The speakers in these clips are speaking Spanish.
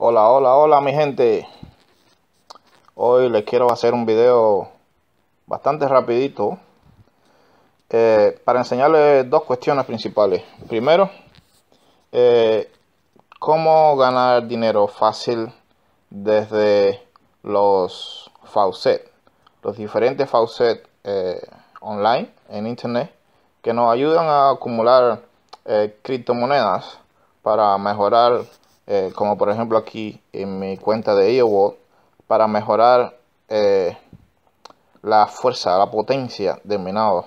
Hola, hola, hola mi gente. Hoy les quiero hacer un video bastante rapidito eh, para enseñarles dos cuestiones principales. Primero, eh, cómo ganar dinero fácil desde los faucets, los diferentes faucets eh, online, en internet, que nos ayudan a acumular criptomonedas para mejorar eh, como por ejemplo aquí en mi cuenta de word para mejorar eh, la fuerza, la potencia de mi minado.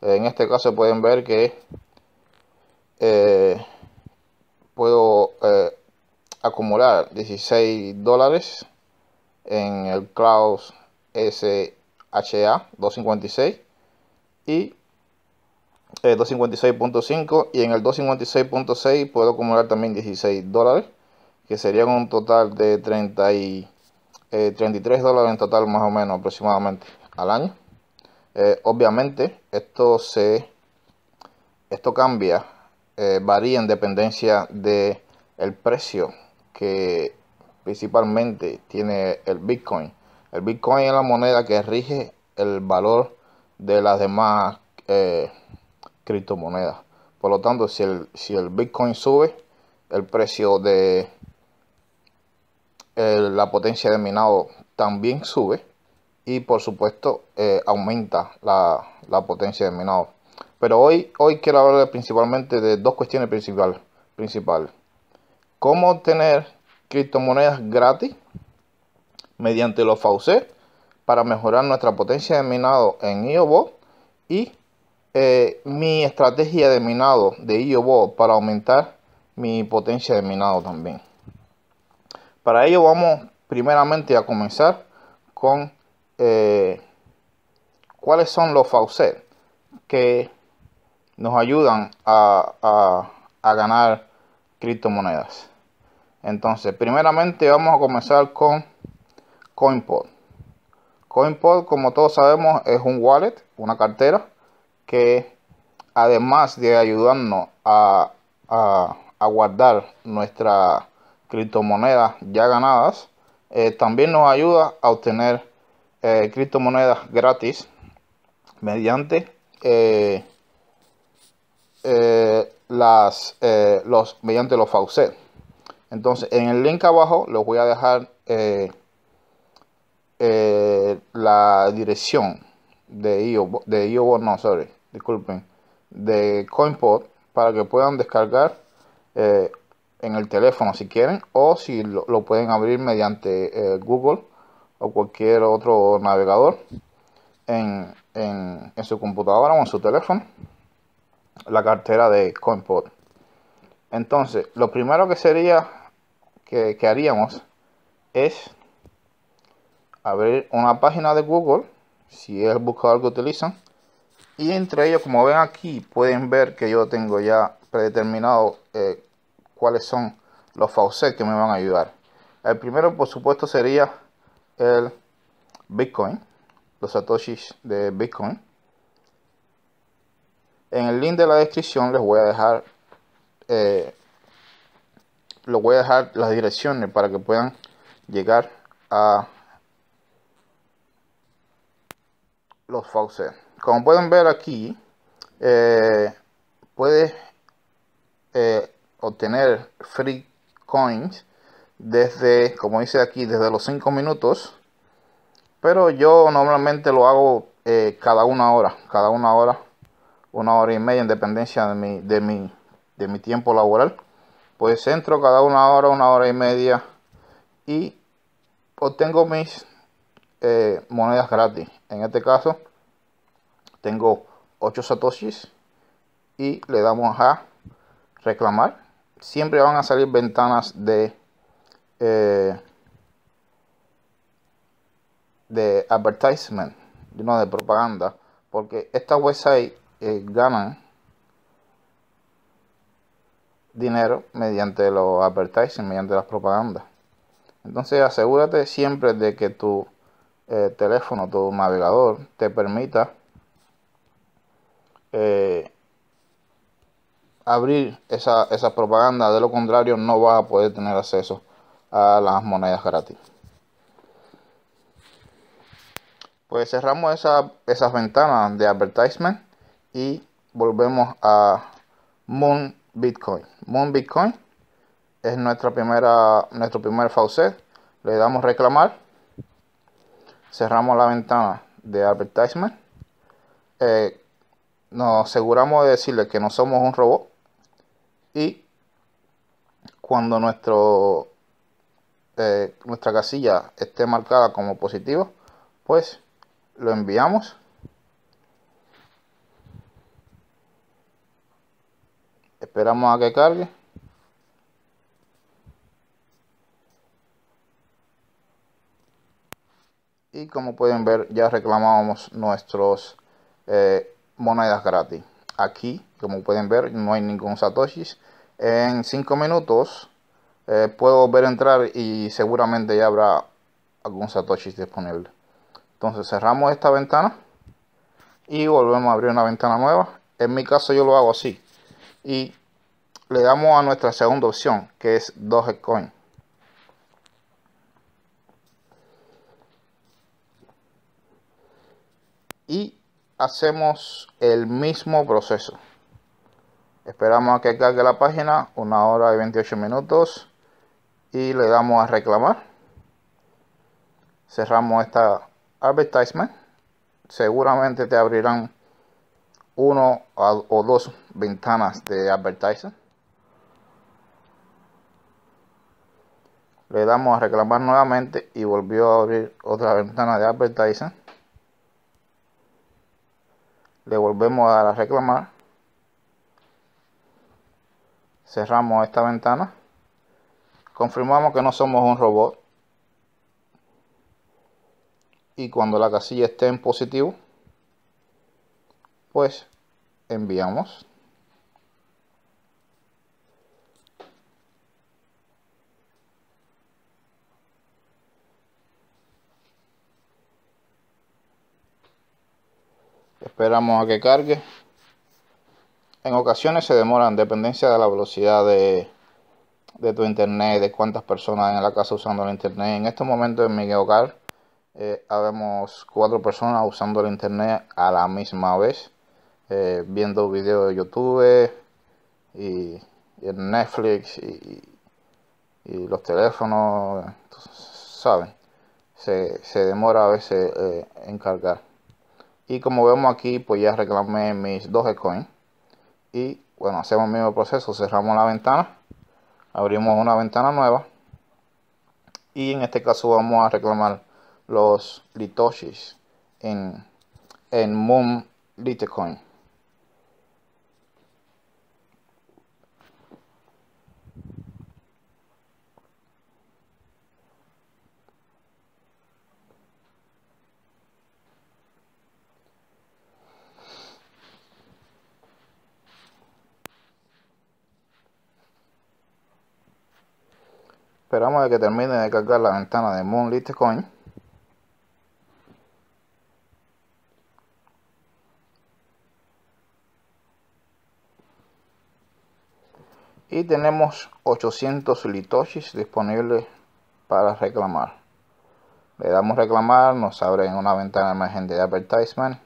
Eh, en este caso pueden ver que puedo acumular 16 dólares en el cloud SHA 256 y 256.5 eh, y en el 256.6 puedo acumular también 16 dólares que serían un total de 30 33 eh, dólares en total más o menos aproximadamente al año eh, obviamente esto se esto cambia varía en dependencia de el precio que principalmente tiene el bitcoin el bitcoin es la moneda que rige el valor de las demás criptomonedas. Por lo tanto, si el, si el Bitcoin sube, el precio de la potencia de minado también sube y por supuesto eh, aumenta la, potencia de minado. Pero hoy, hoy quiero hablar principalmente de dos cuestiones principales. Principal. Cómo obtener criptomonedas gratis mediante los faucets para mejorar nuestra potencia de minado en IOBOT y eh, mi estrategia de minado de IOBO para aumentar mi potencia de minado también. Para ello vamos primeramente a comenzar con eh, cuáles son los faucets que nos ayudan a, a ganar criptomonedas. Entonces, primeramente vamos a comenzar con CoinPod. CoinPod, como todos sabemos, es un wallet, una cartera que además de ayudarnos a, guardar nuestras criptomonedas ya ganadas, eh, también nos ayuda a obtener eh, criptomonedas gratis mediante eh, las, los mediante los faucet. Entonces, en el link abajo les voy a dejar la dirección de IO, de IO, no, sorry, disculpen, de CoinPod para que puedan descargar eh, en el teléfono si quieren o si lo, pueden abrir mediante eh, Google o cualquier otro navegador en, en, su computadora o en su teléfono la cartera de CoinPod. Entonces, lo primero que sería que haríamos es abrir una página de Google si es buscador que utilizan. Y entre ellos, como ven aquí, pueden ver que yo tengo ya predeterminado eh, cuáles son los faucets que me van a ayudar. El primero, por supuesto, sería el Bitcoin, los satoshis de Bitcoin. En el link de la descripción les voy a dejar, eh, les voy a dejar las direcciones para que puedan llegar a los Faucet Como pueden ver aquí, eh, puedes eh, obtener free coins desde, como dice aquí, desde los 5 minutos. Pero yo normalmente lo hago eh, cada una hora, cada una hora, una hora y media en de mi, de mi, de mi tiempo laboral. Pues entro cada una hora, una hora y media y obtengo mis eh, monedas gratis. En este caso, tengo 8 satoshis y le damos a reclamar. Siempre van a salir ventanas de, eh, de advertisement, no de propaganda, porque estas websites eh, ganan dinero mediante los advertisements mediante las propagandas. Entonces asegúrate siempre de que tu eh, teléfono, tu navegador, te permita eh, abrir esa, propaganda. De lo contrario, no vas a poder tener acceso a las monedas gratis. Pues cerramos esa, esas ventanas de advertisement y volvemos a Moon Bitcoin. Moon Bitcoin es nuestra primera, nuestro primer faucet. Le damos reclamar cerramos la ventana de advertisement. Eh, nos aseguramos de decirle que no somos un robot. Y cuando nuestro, eh, nuestra casilla esté marcada como positivo, pues lo enviamos. Esperamos a que cargue. y como pueden ver ya reclamamos nuestros eh, monedas gratis aquí como pueden ver no hay ningún satoshis en 5 minutos eh, puedo ver entrar y seguramente ya habrá algún satoshis disponible entonces cerramos esta ventana y volvemos a abrir una ventana nueva en mi caso yo lo hago así y le damos a nuestra segunda opción que es Dogecoin y hacemos el mismo proceso esperamos a que cargue la página una hora y 28 minutos y le damos a reclamar cerramos esta advertisement seguramente te abrirán uno o dos ventanas de advertising le damos a reclamar nuevamente y volvió a abrir otra ventana de advertising le volvemos a reclamar cerramos esta ventana confirmamos que no somos un robot y cuando la casilla esté en positivo pues enviamos esperamos a que cargue en ocasiones se demoran dependencia de la velocidad de, tu internet de cuántas personas en la casa usando el internet en este momento en mi hogar eh, habemos cuatro personas usando el internet a la misma vez eh, viendo videos de youtube y, netflix y, los teléfonos saben se, demora a veces eh, en cargar y como vemos aquí pues ya reclamé mis coins y bueno hacemos el mismo proceso cerramos la ventana abrimos una ventana nueva y en este caso vamos a reclamar los litoshis en, en Moon Litecoin Esperamos a que termine de cargar la ventana de Moon Coin Y tenemos 800 litoshis disponibles para reclamar. Le damos reclamar, nos abre una ventana de de advertisement.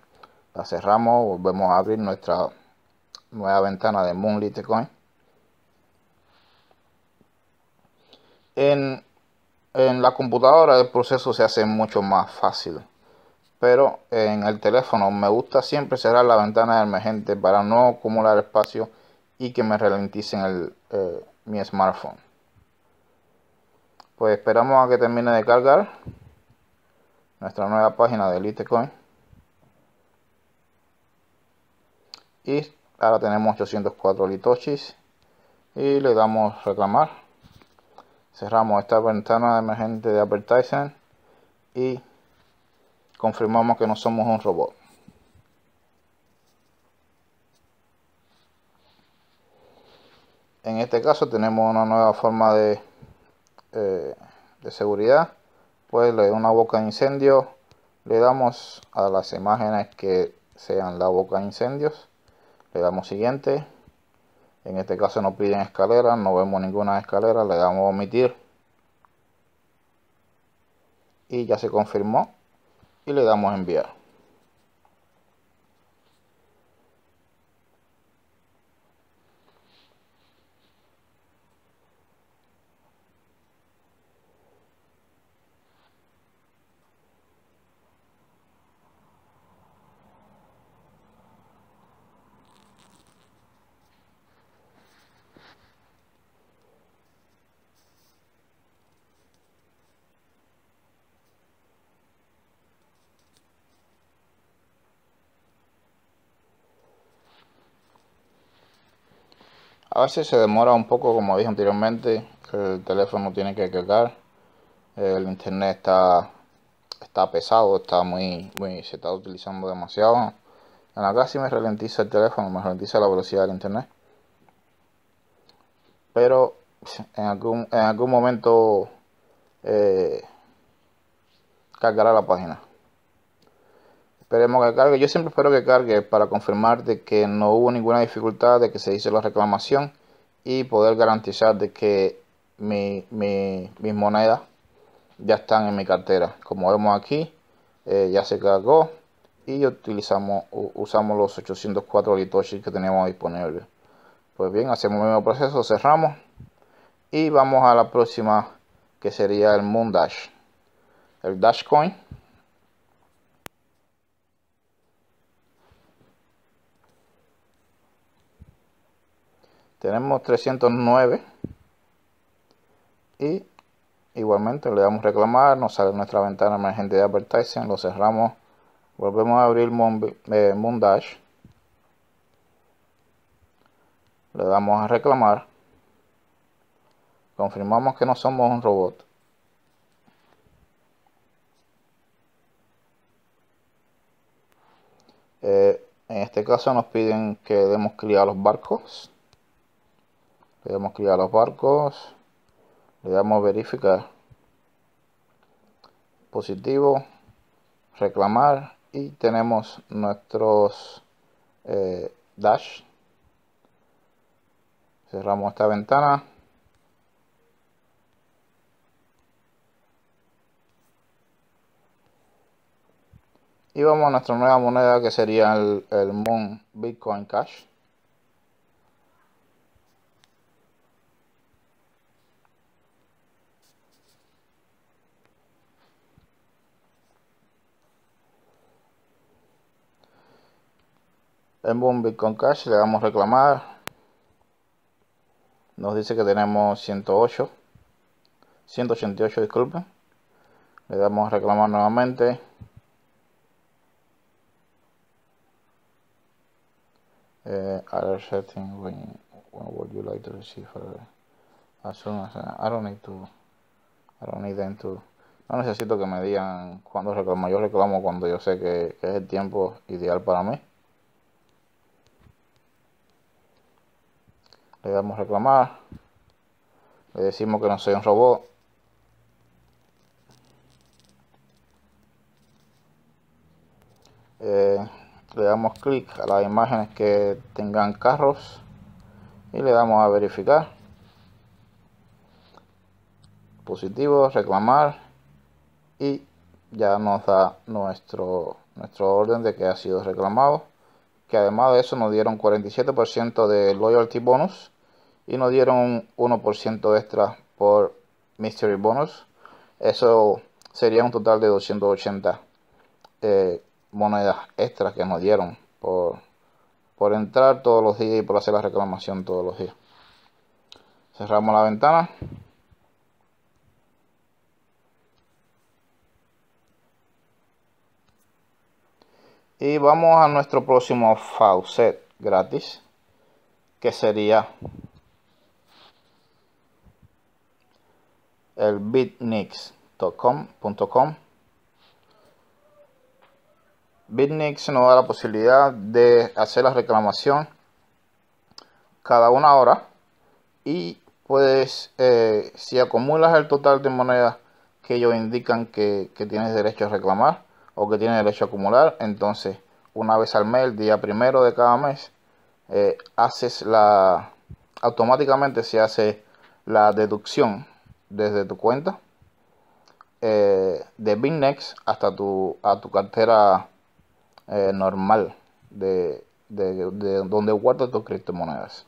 La cerramos, volvemos a abrir nuestra nueva ventana de Moon Coin. en, la computadora el proceso se hace mucho más fácil pero en el teléfono me gusta siempre cerrar la ventana de emergente para no acumular espacio y que me ralenticen eh, mi smartphone pues esperamos a que termine de cargar nuestra nueva página de Litecoin y ahora tenemos 804 litochis y le damos reclamar cerramos esta ventana emergente de advertising y confirmamos que no somos un robot en este caso tenemos una nueva forma de, eh, de seguridad pues le una boca de incendio le damos a las imágenes que sean la boca de incendios le damos siguiente en este caso no piden escalera, no vemos ninguna escalera, le damos omitir. Y ya se confirmó y le damos enviar. A veces se demora un poco, como dije anteriormente, el teléfono tiene que cargar. El internet está, está pesado, está muy, se está utilizando demasiado. En la sí me ralentiza el teléfono, me ralentiza la velocidad del internet. Pero en algún, en algún momento eh, cargará la página. Esperemos que cargue. Yo siempre espero que cargue para confirmar de que no hubo ninguna dificultad, de que se hizo la reclamación y poder garantizar de que mis monedas ya están en mi cartera. Como vemos aquí, eh, ya se cargó y utilizamos usamos los 804 litoshis que teníamos disponibles. Pues bien, hacemos el mismo proceso, cerramos y vamos a la próxima que sería el Moon Dash, el Dash Coin. tenemos 309 y igualmente le damos reclamar, nos sale nuestra ventana emergente de advertising, lo cerramos, volvemos a abrir Moondash, eh, le damos a reclamar, confirmamos que no somos un robot. Eh, en este caso nos piden que demos clic a los barcos le damos clic a los barcos le damos verificar positivo reclamar y tenemos nuestros eh, dash cerramos esta ventana y vamos a nuestra nueva moneda que sería el Moon Bitcoin Cash En Boom Bitcoin Cash, le damos reclamar. Nos dice que tenemos 108. 188, disculpen. Le damos reclamar nuevamente. I don't need to I don't need them to no necesito que me digan cuándo reclamo yo reclamo cuando yo sé que es el tiempo ideal para mí le damos reclamar, le decimos que no soy un robot. Eh, le damos clic a las imágenes que tengan carros y le damos a verificar. Positivo, reclamar y ya nos da nuestro, nuestro orden de que ha sido reclamado que además de eso nos dieron 47% de loyalty bonus y nos dieron un 1% extra por Mystery Bonus. Eso sería un total de 280 eh, monedas extras que nos dieron por, por entrar todos los días y por hacer la reclamación todos los días. Cerramos la ventana. Y vamos a nuestro próximo faucet gratis, que sería el bitnix.com.com. Bitnix nos da la posibilidad de hacer la reclamación cada una hora y puedes, eh, si acumulas el total de monedas que ellos indican que, tienes derecho a reclamar o que tienes derecho a acumular, entonces una vez al mes, el día primero de cada mes, eh, haces la automáticamente se hace la deducción desde tu cuenta eh, de BitNext hasta tu, a tu cartera eh, normal de, de, donde guardas tus criptomonedas.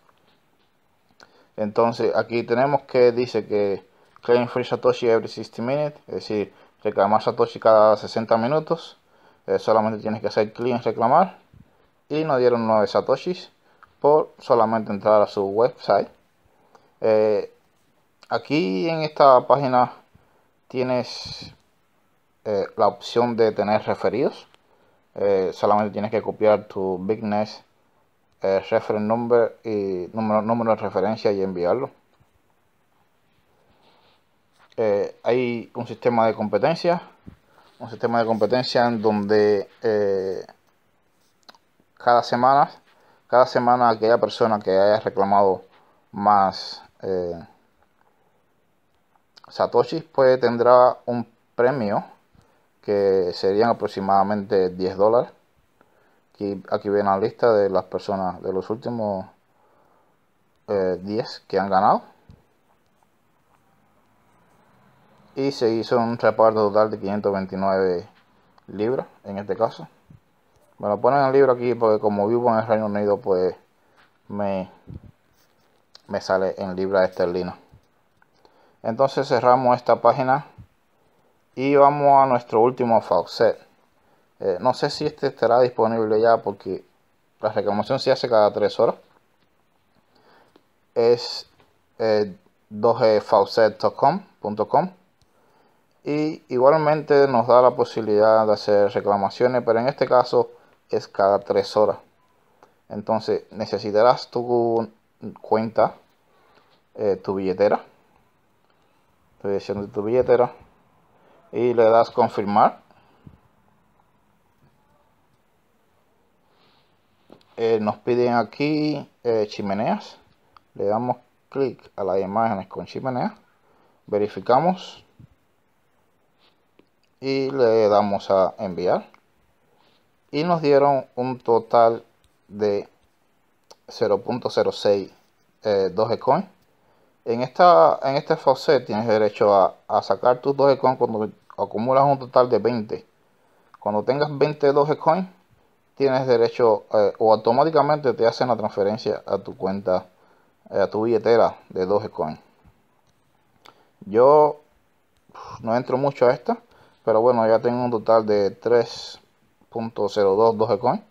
Entonces aquí tenemos que dice que claim free Satoshi every 60 minutes, es decir, reclamar Satoshi cada 60 minutos. Eh, solamente tienes que hacer clic en reclamar. Y nos dieron nueve Satoshis por solamente entrar a su website aquí en esta página tienes eh, la opción de tener referidos. Eh, solamente tienes que copiar tu business eh, number y número, número de referencia y enviarlo. Eh, hay un sistema de competencia, un sistema de competencia en donde cada semana, cada semana aquella persona que haya reclamado más Satoshi pues tendrá un premio que serían aproximadamente 10 dólares. Aquí, aquí ven la lista de las personas de los últimos 10 eh, que han ganado. Y se hizo un reparto total de 529 libras en este caso. Me lo ponen en el libro aquí porque como vivo en el Reino Unido pues me, me sale en libras esterlinas entonces cerramos esta página y vamos a nuestro último faucet eh, no sé si este estará disponible ya porque la reclamación se hace cada 3 horas es eh, 2 y igualmente nos da la posibilidad de hacer reclamaciones pero en este caso es cada 3 horas entonces necesitarás tu cuenta eh, tu billetera dirección de tu billetera y le das confirmar eh, nos piden aquí eh, chimeneas le damos clic a las imágenes con chimenea verificamos y le damos a enviar y nos dieron un total de 0.06 eh, coin en esta, en este faucet tienes derecho a, sacar tus Dogecoin cuando acumulas un total de 20. Cuando tengas 20 Dogecoin, tienes derecho eh, o automáticamente te hacen la transferencia a tu cuenta, eh, a tu billetera de Dogecoin. Yo no entro mucho a esta, pero bueno, ya tengo un total de 3.02 Dogecoin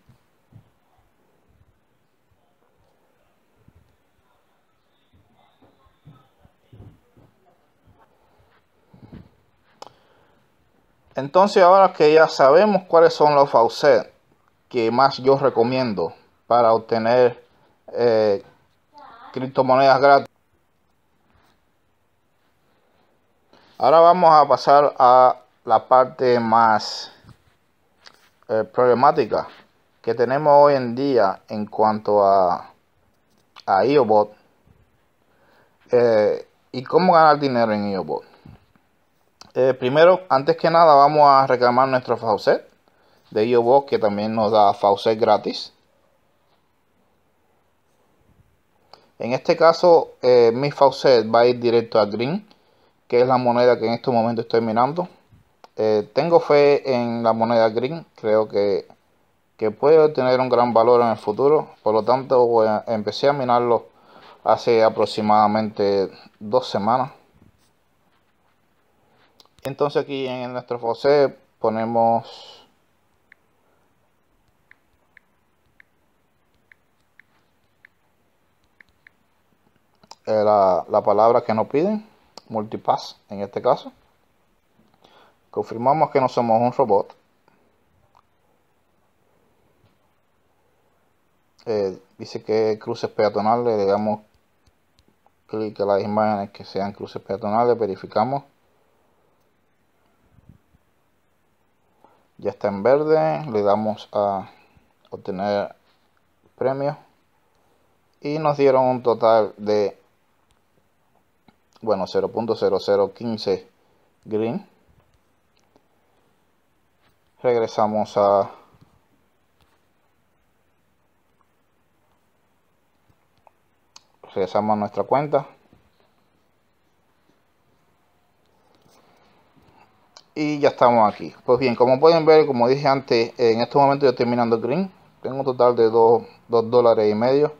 Entonces ahora que ya sabemos cuáles son los faucets que más yo recomiendo para obtener eh, criptomonedas gratis. Ahora vamos a pasar a la parte más eh, problemática que tenemos hoy en día en cuanto a, IOBOT eh, y cómo ganar dinero en IOBOT. Eh, primero, antes que nada, vamos a reclamar nuestro faucet de IOBOX que también nos da faucet gratis. En este caso, eh, mi faucet va a ir directo a Green, que es la moneda que en este momento estoy minando. Eh, tengo fe en la moneda Green, creo que, puede tener un gran valor en el futuro. Por lo tanto, empecé a minarlo hace aproximadamente dos semanas entonces aquí en nuestro faucet ponemos eh, la, palabra que nos piden, multipass en este caso. Confirmamos que no somos un robot. Eh, dice que cruces peatonales, Digamos clic a las imágenes que sean cruces peatonales, verificamos. ya está en verde le damos a obtener premio y nos dieron un total de bueno 0.0015 green regresamos a regresamos a nuestra cuenta y ya estamos aquí pues bien como pueden ver como dije antes en este momento yo estoy green tengo un total de 2 dólares y medio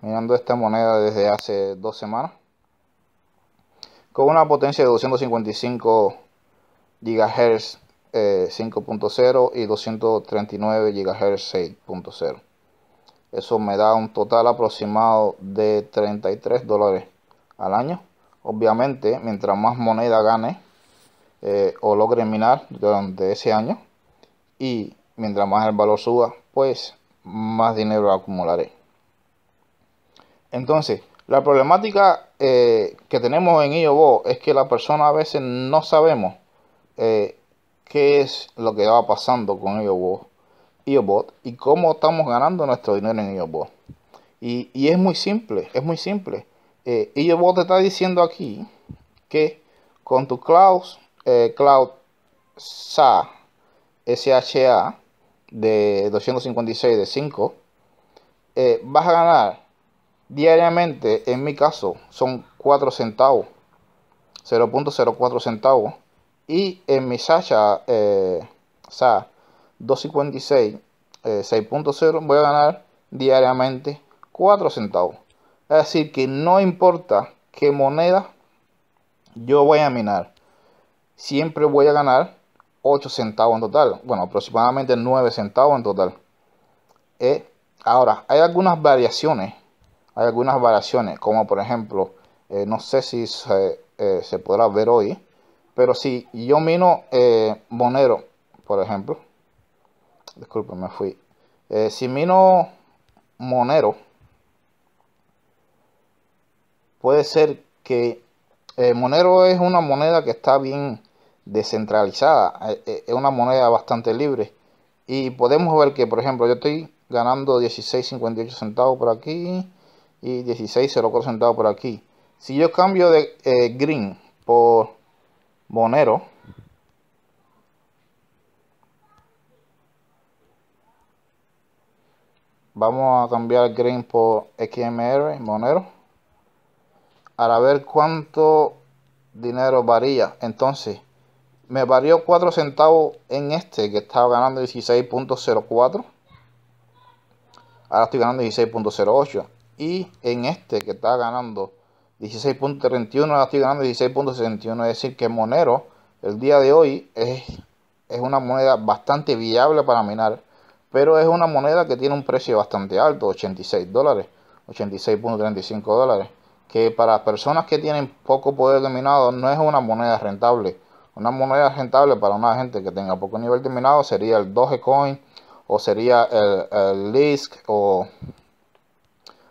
Mirando esta moneda desde hace dos semanas con una potencia de 255 GHz 5.0 y 239 GHz 6.0 eso me da un total aproximado de 33 dólares al año obviamente mientras más moneda gane eh, o logre minar durante ese año. Y mientras más el valor suba, pues más dinero acumularé. Entonces, la problemática eh, que tenemos en IOBO es que la persona a veces no sabemos eh, qué es lo que va pasando con IOBO, y cómo estamos ganando nuestro dinero en IOBOT. Y, y es muy simple, es muy simple. Eh, te está diciendo aquí que con tu claus eh, Cloud SA SHA de 256 de 5, eh, vas a ganar diariamente, en mi caso, son 4 centavos, 0.04 centavos. Y en mi Sasha SA 256 6.0 voy a ganar diariamente 4 centavos. Es decir, que no importa qué moneda yo voy a minar siempre voy a ganar 8 centavos en total. Bueno, aproximadamente 9 centavos en total. Eh, ahora, hay algunas variaciones. Hay algunas variaciones, como por ejemplo, eh, no sé si eh, se, podrá ver hoy, pero si yo mino Monero, por ejemplo, disculpen, me fui. si mino Monero, puede ser que Monero es una moneda que está bien descentralizada, eh, eh, es una moneda bastante libre. Y podemos ver que, por ejemplo, yo estoy ganando 16.58 centavos por aquí y 16.04 centavos por aquí. Si yo cambio de eh, green por Monero, vamos a cambiar green por XMR, Monero, para ver cuánto dinero varía. Entonces, me valió 4 centavos en este que estaba ganando 16.04 ahora estoy ganando 16.08 y en este que está ganando 16.31 ahora estoy ganando 16.61 es decir que Monero el día de hoy es, es una moneda bastante viable para minar pero es una moneda que tiene un precio bastante alto 86 dólares 86.35 dólares que para personas que tienen poco poder de minado no es una moneda rentable una moneda rentable para una gente que tenga poco nivel minado sería el Dogecoin o sería el, el Lisk o,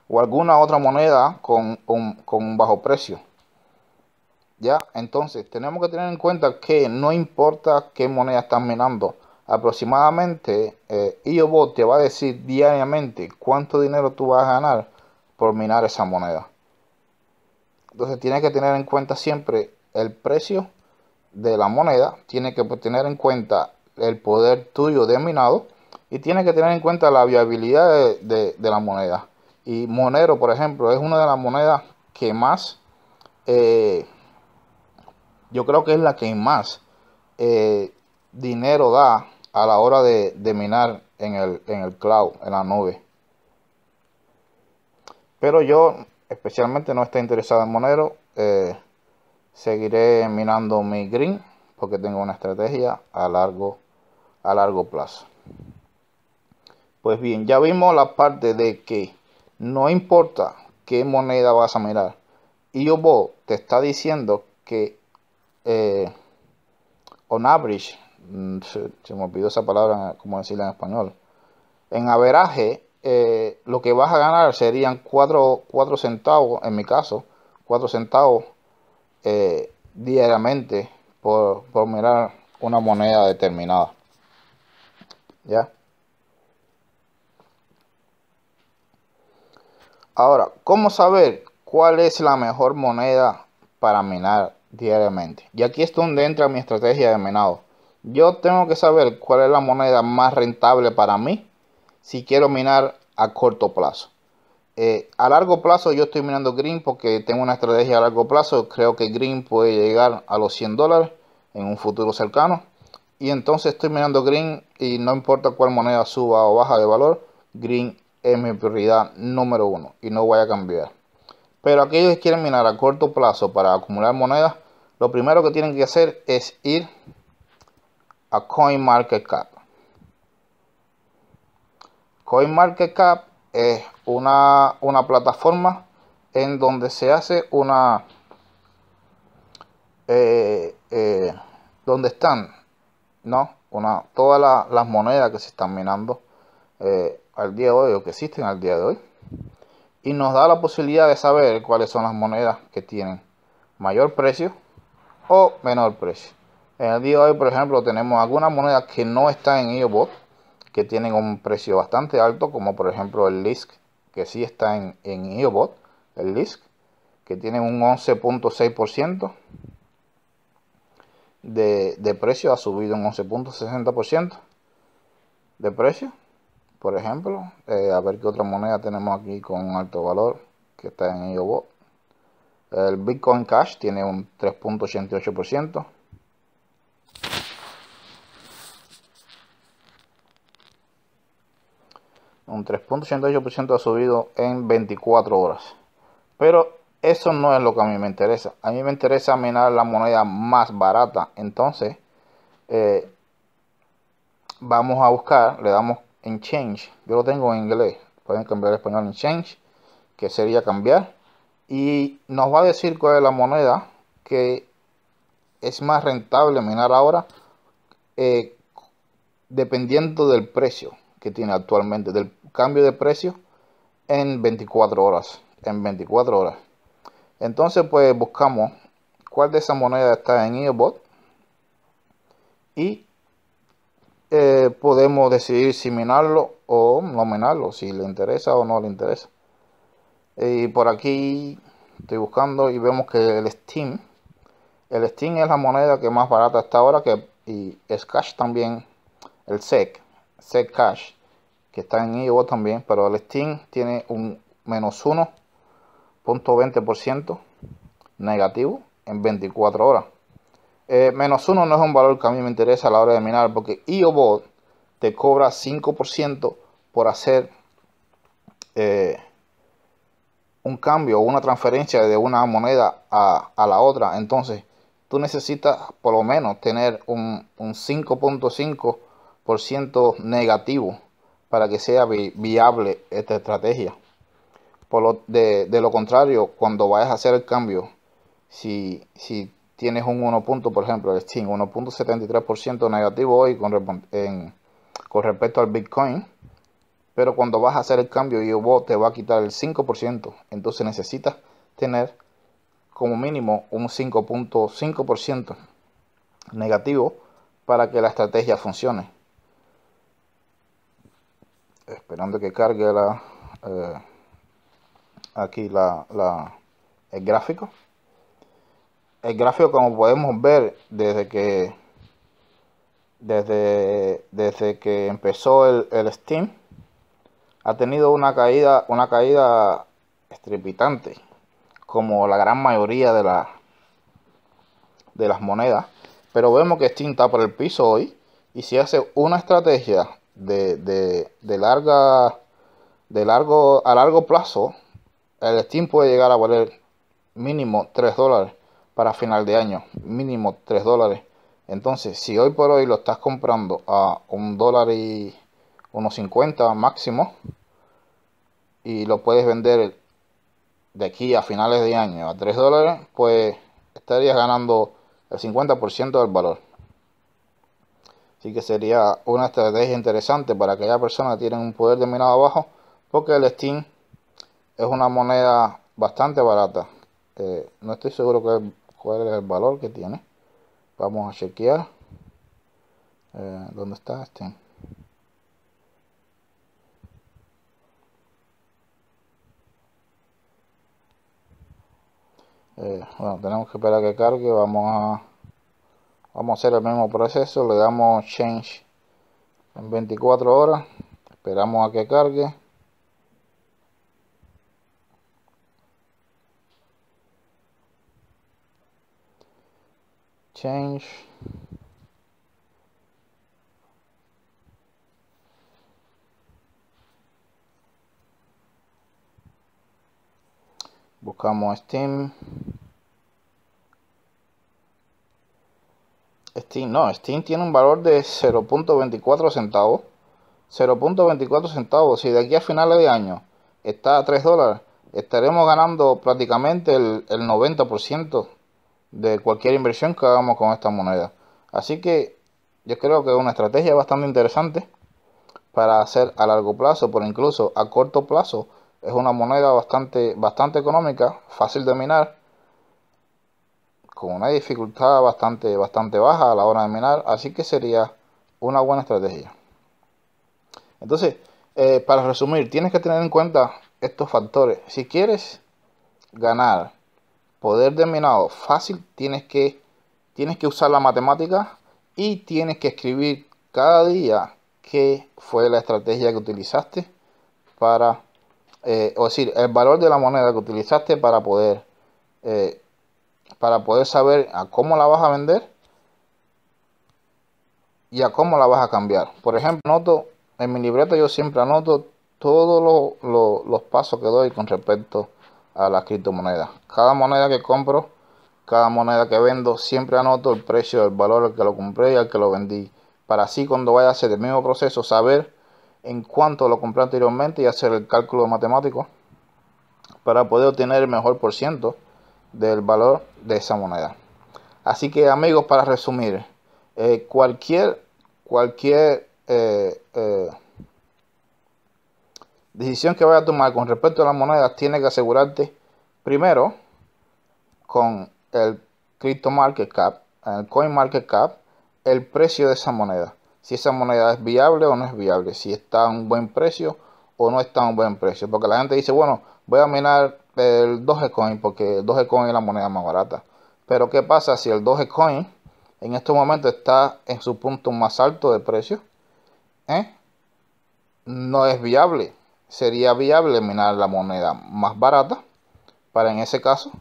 alguna otra moneda con un, bajo precio. ¿Ya? Entonces, tenemos que tener en cuenta que no importa qué moneda estás minando, aproximadamente eh, IOBOT te va a decir diariamente cuánto dinero tú vas a ganar por minar esa moneda. Entonces, tienes que tener en cuenta siempre el precio de la moneda tiene que pues, tener en cuenta el poder tuyo de minado y tiene que tener en cuenta la viabilidad de, la moneda. Y Monero, por ejemplo, es una de las monedas que más, eh, yo creo que es la que más eh, dinero da a la hora de, minar en el, en el cloud, en la nube. Pero yo especialmente no estoy interesado en Monero. Eh, Seguiré mirando mi green porque tengo una estrategia a largo, a largo plazo. Pues bien, ya vimos la parte de que no importa qué moneda vas a mirar. y Yo te está diciendo que eh, on average, mm, se, me olvidó esa palabra, como decirla en español, en averaje eh, lo que vas a ganar serían 4, centavos, en mi caso, 4 centavos eh, diariamente por, mirar una moneda determinada. ¿Ya? Ahora, ¿cómo saber cuál es la mejor moneda para minar diariamente? Y aquí es donde entra mi estrategia de minado. Yo tengo que saber cuál es la moneda más rentable para mí si quiero minar a corto plazo. Eh, a largo plazo yo estoy mirando Green porque tengo una estrategia a largo plazo. Creo que Green puede llegar a los 100 dólares en un futuro cercano. Y entonces estoy mirando Green y no importa cuál moneda suba o baja de valor, Green es mi prioridad número uno y no voy a cambiar. Pero aquellos que quieren minar a corto plazo para acumular monedas, lo primero que tienen que hacer es ir a CoinMarketCap. CoinMarketCap es una, plataforma en donde se hace una... Eh, eh, donde están, ¿no? Una, todas las monedas que se están minando eh, al día de hoy o que existen al día de hoy. Y nos da la posibilidad de saber cuáles son las monedas que tienen mayor precio o menor precio. En el día de hoy, por ejemplo, tenemos algunas monedas que no están en IOBOT que tienen un precio bastante alto, como por ejemplo el LISC, que sí está en, en IOBOT, el LISC, que tiene un 11.6% de, de precio, ha subido un 11.60% de precio, por ejemplo. Eh, a ver qué otra moneda tenemos aquí con un alto valor que está en EOBOT, El Bitcoin Cash tiene un 3.88%. un 3.88% ha subido en 24 horas. Pero eso no es lo que a mí me interesa. A mí me interesa minar la moneda más barata. Entonces, eh, vamos a buscar, le damos en change. Yo lo tengo en inglés. Pueden cambiar español en change, que sería cambiar. Y nos va a decir cuál es la moneda que es más rentable minar ahora, eh, dependiendo del precio que tiene actualmente, del cambio de precio en 24 horas. En 24 horas. Entonces, pues buscamos cuál de esas monedas está en bot y eh, podemos decidir si minarlo o no minarlo, si le interesa o no le interesa. Y por aquí estoy buscando y vemos que el Steam, el Steam es la moneda que más barata hasta ahora que, y es Cash también, el SEC, SEC Cash que está en IOBO también, pero el Steam tiene un menos 1.20% negativo en 24 horas. Eh, menos 1 no es un valor que a mí me interesa a la hora de minar, porque IOBOT te cobra 5% por hacer eh, un cambio o una transferencia de una moneda a, la otra. Entonces, tú necesitas por lo menos tener un, un 5.5% negativo para que sea viable esta estrategia. Por lo, de, lo contrario, cuando vayas a hacer el cambio, si, tienes un 1 punto, por ejemplo, el Steam 1.73% negativo hoy con, respecto al Bitcoin, pero cuando vas a hacer el cambio y te va a quitar el 5%, entonces necesitas tener como mínimo un 5.5% negativo para que la estrategia funcione esperando que cargue la, eh, aquí la, el gráfico el gráfico como podemos ver desde que desde, desde que empezó el, el, Steam ha tenido una caída una caída estrepitante como la gran mayoría de la, de las monedas pero vemos que Steam está por el piso hoy y si hace una estrategia de, de, larga de largo a largo plazo el Steam puede llegar a valer mínimo 3 dólares para final de año mínimo 3 dólares entonces si hoy por hoy lo estás comprando a un dólar y unos 50 máximo y lo puedes vender de aquí a finales de año a 3 dólares pues estarías ganando el 50% del valor Así que sería una estrategia interesante para aquella persona que tiene un poder de minado abajo, porque el Steam es una moneda bastante barata. Eh, no estoy seguro cuál es el valor que tiene. Vamos a chequear. Eh, ¿Dónde está Steam? Eh, bueno, tenemos que esperar que cargue. Vamos a vamos a hacer el mismo proceso le damos change en 24 horas esperamos a que cargue change buscamos steam Steam, no, Steam tiene un valor de 0.24 centavos. 0.24 centavos. Si de aquí a finales de año está a 3 dólares, estaremos ganando prácticamente el, 90% de cualquier inversión que hagamos con esta moneda. Así que yo creo que es una estrategia bastante interesante para hacer a largo plazo, pero incluso a corto plazo es una moneda bastante, bastante económica, fácil de minar una dificultad bastante, bastante baja a la hora de minar, así que sería una buena estrategia. Entonces, eh, para resumir, tienes que tener en cuenta estos factores. Si quieres ganar poder de minado fácil, tienes que, tienes que usar la matemática y tienes que escribir cada día qué fue la estrategia que utilizaste para, eh, o decir, el valor de la moneda que utilizaste para poder eh, para poder saber a cómo la vas a vender y a cómo la vas a cambiar. Por ejemplo, noto en mi libreta yo siempre anoto todos los pasos que doy con respecto a las criptomonedas. Cada moneda que compro, cada moneda que vendo, siempre anoto el precio, el valor al que lo compré y al que lo vendí. Para así cuando vaya a hacer el mismo proceso, saber en cuánto lo compré anteriormente y hacer el cálculo matemático para poder obtener el mejor por ciento del valor de esa moneda. Así que amigos, para resumir, eh, cualquier, cualquier eh, eh, decisión que vayas a tomar con respecto a las monedas, tiene que asegurarte primero con el crypto market cap, el coin market cap, el precio de esa moneda. Si esa moneda es viable o no es viable, si está a un buen precio o no está a un buen precio. Porque la gente dice, bueno, voy a minar el Dogecoin, porque el Dogecoin es la moneda más barata. Pero ¿qué pasa si el Dogecoin en este momento está en su punto más alto de precio? ¿eh? No es viable. Sería viable minar la moneda más barata para en ese caso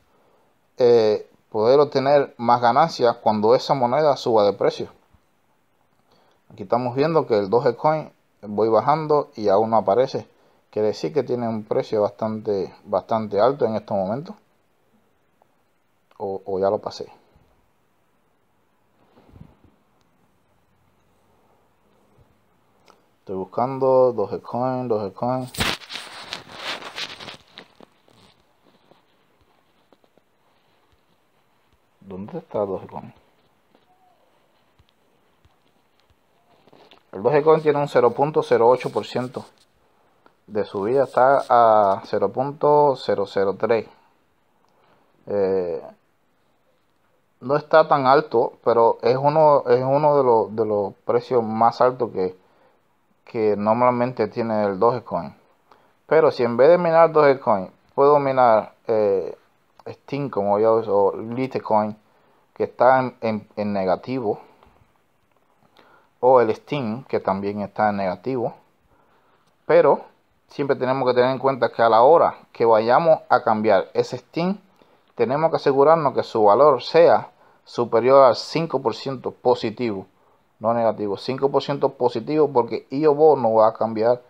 eh, poder obtener más ganancias cuando esa moneda suba de precio. Aquí estamos viendo que el Dogecoin voy bajando y aún no aparece. Quiere decir que tiene un precio bastante, bastante alto en estos momentos. O, ya lo pasé. Estoy buscando Dogecoin, Dogecoin. ¿Dónde está Dogecoin? El Dogecoin tiene un 0.08% de subida está a 0.003. Eh, no está tan alto, pero es uno, es uno de, los, precios más altos que, que normalmente tiene el Dogecoin. Pero si en vez de minar Dogecoin, puedo minar eh, Steam, como ya o Litecoin, que está en, en negativo, o el Steam, que también está en negativo, pero siempre tenemos que tener en cuenta que a la hora que vayamos a cambiar ese Steam, tenemos que asegurarnos que su valor sea superior al 5% positivo, no negativo, 5% positivo porque IOBO no va a cambiar,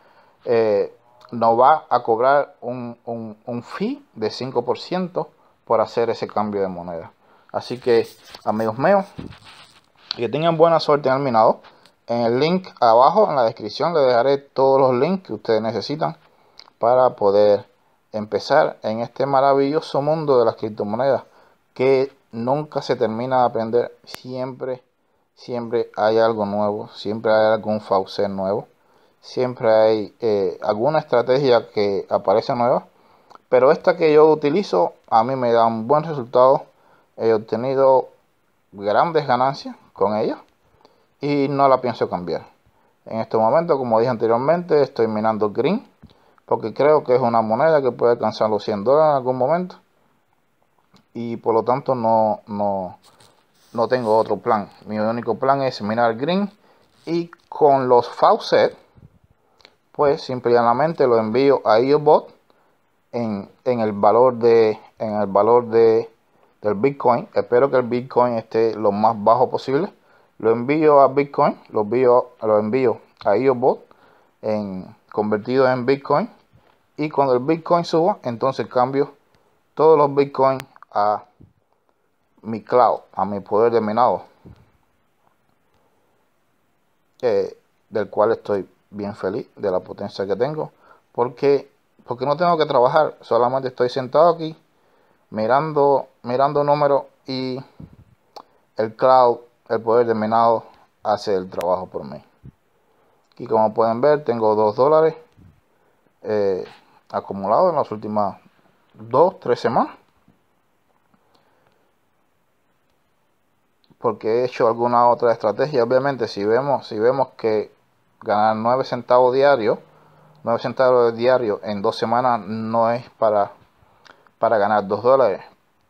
eh, no va a cobrar un, un, un fee de 5% por hacer ese cambio de moneda. Así que, amigos míos, que tengan buena suerte en el minado. En el link abajo, en la descripción, le dejaré todos los links que ustedes necesitan para poder empezar en este maravilloso mundo de las criptomonedas que nunca se termina de aprender. Siempre, siempre hay algo nuevo, siempre hay algún faucet nuevo, siempre hay eh, alguna estrategia que aparece nueva. Pero esta que yo utilizo a mí me da un buen resultado. He obtenido grandes ganancias con ella y no la pienso cambiar. En este momento, como dije anteriormente, estoy minando green porque creo que es una moneda que puede alcanzar los 100 dólares en algún momento y por lo tanto no, no, no tengo otro plan. Mi único plan es minar green y con los faucet, pues simplemente lo envío a IOBOT en, en el valor de en el valor de del Bitcoin. Espero que el Bitcoin esté lo más bajo posible lo envío a Bitcoin, lo envío, lo envío a IOBOT en, convertido en Bitcoin. Y cuando el Bitcoin suba, entonces cambio todos los Bitcoin a mi cloud, a mi poder de minado. Eh, del cual estoy bien feliz de la potencia que tengo. Porque, porque no tengo que trabajar, solamente estoy sentado aquí mirando, mirando números y el cloud el poder de hace el trabajo por mí. Y como pueden ver, tengo dos dólares eh, acumulados en las últimas 2, tres semanas. Porque he hecho alguna otra estrategia. Obviamente, si vemos, si vemos que ganar 9 centavos diarios, 9 centavos diarios en dos semanas no es para, para ganar dos dólares.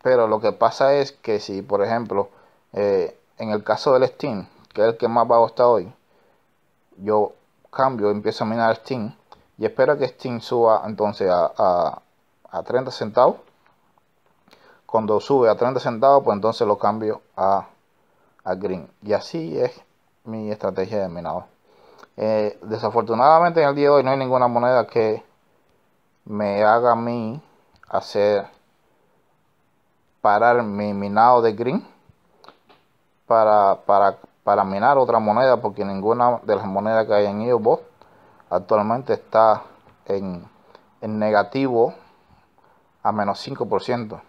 Pero lo que pasa es que si, por ejemplo, eh, en el caso del Steam, que es el que más bajo está hoy, yo cambio, empiezo a minar Steam y espero que Steam suba entonces a, 30 centavos. Cuando sube a 30 centavos, pues entonces lo cambio a, green. Y así es mi estrategia de minado. Eh, desafortunadamente en el día de hoy no hay ninguna moneda que me haga a mí hacer parar mi minado de green para, para, para minar otra moneda porque ninguna de las monedas que hay en EOBOT actualmente está en, negativo a menos 5%.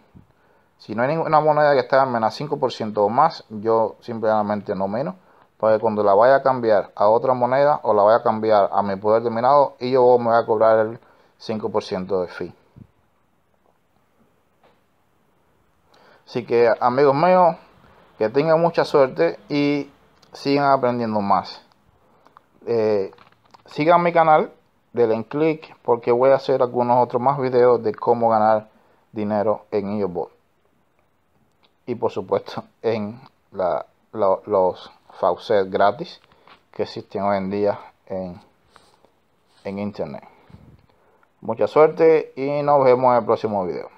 Si no hay ninguna moneda que esté a menos 5% o más, yo simplemente no menos Porque cuando la vaya a cambiar a otra moneda o la vaya a cambiar a mi poder determinado y yo me va a cobrar el 5% de fee. Así que amigos míos, que tengan mucha suerte y sigan aprendiendo más. Eh, sigan mi canal, denle click porque voy a hacer algunos otros más videos de cómo ganar dinero en IOBOT. Y por supuesto en los faucets gratis que existen hoy en día en, en internet. Mucha suerte y nos vemos en el próximo video.